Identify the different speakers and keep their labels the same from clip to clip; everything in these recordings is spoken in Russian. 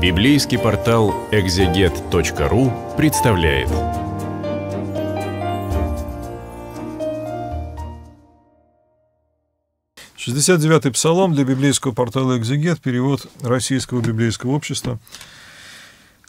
Speaker 1: Библейский портал экзегет.ру представляет. Шестьдесят девятый псалом для библейского портала «Экзегет», перевод Российского библейского общества.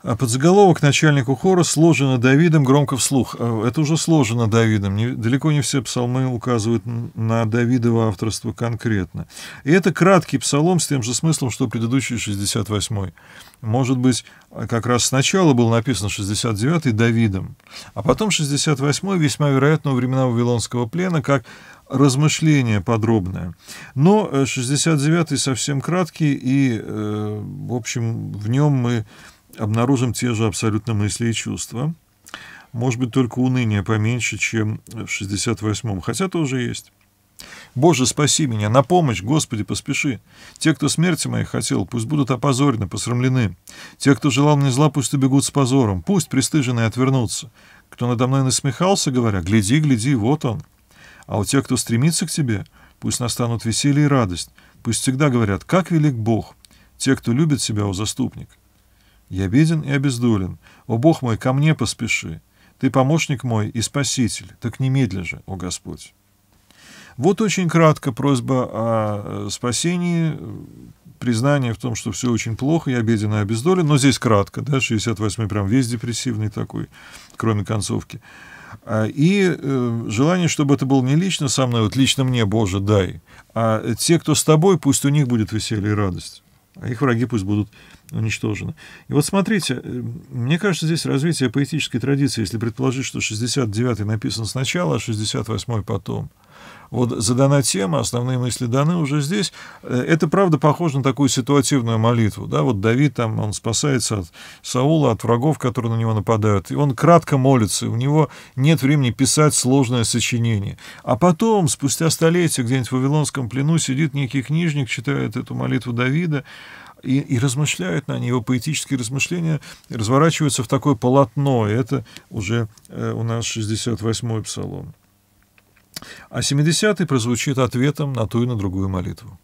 Speaker 1: А подзаголовок начальнику хора сложено Давидом громко вслух. А, это уже сложено Давидом. Не, далеко не все псалмы указывают на Давидово авторство конкретно. И это краткий псалом с тем же смыслом, что предыдущий 68-й. Может быть, как раз сначала был написан 69-й Давидом, а потом 68-й весьма вероятно во времена Вавилонского плена, как размышление подробное. Но 69-й э, совсем краткий, и, э, в общем, в нем мы обнаружим те же абсолютно мысли и чувства. Может быть, только уныние поменьше, чем в 68-м, хотя тоже есть. «Боже, спаси меня! На помощь, Господи, поспеши! Те, кто смерти моей хотел, пусть будут опозорены, посрамлены. Те, кто желал мне зла, пусть убегут с позором. Пусть пристыженные отвернутся. Кто надо мной насмехался, говоря, гляди, гляди, вот он. А у тех, кто стремится к тебе, пусть настанут веселье и радость. Пусть всегда говорят, как велик Бог. Те, кто любит себя, у заступник. Я беден и обездолен. О, Бог мой, ко мне поспеши. Ты помощник мой и спаситель, так немедля же, о Господь. Вот очень кратко просьба о э, спасении, признание в том, что все очень плохо, я беден и обездолен, но здесь кратко, да, 68-й прям весь депрессивный такой, кроме концовки. А, и э, желание, чтобы это было не лично со мной, вот лично мне, Боже, дай, а те, кто с тобой, пусть у них будет веселье и радость а их враги пусть будут уничтожены. И вот смотрите, э, мне кажется, здесь развитие поэтической традиции, если предположить, что 69-й написан сначала, а 68-й потом – вот задана тема, основные мысли даны уже здесь. Э, это, правда, похоже на такую ситуативную молитву. Да? Вот Давид там, он спасается от Саула, от врагов, которые на него нападают. И он кратко молится, у него нет времени писать сложное сочинение. А потом, спустя столетия, где-нибудь в Вавилонском плену сидит некий книжник, читает эту молитву Давида, и, и размышляет на ней, его поэтические размышления разворачиваются в такое полотно, и это уже э, у нас 68-й псалом. А 70-й прозвучит ответом на ту и на другую молитву.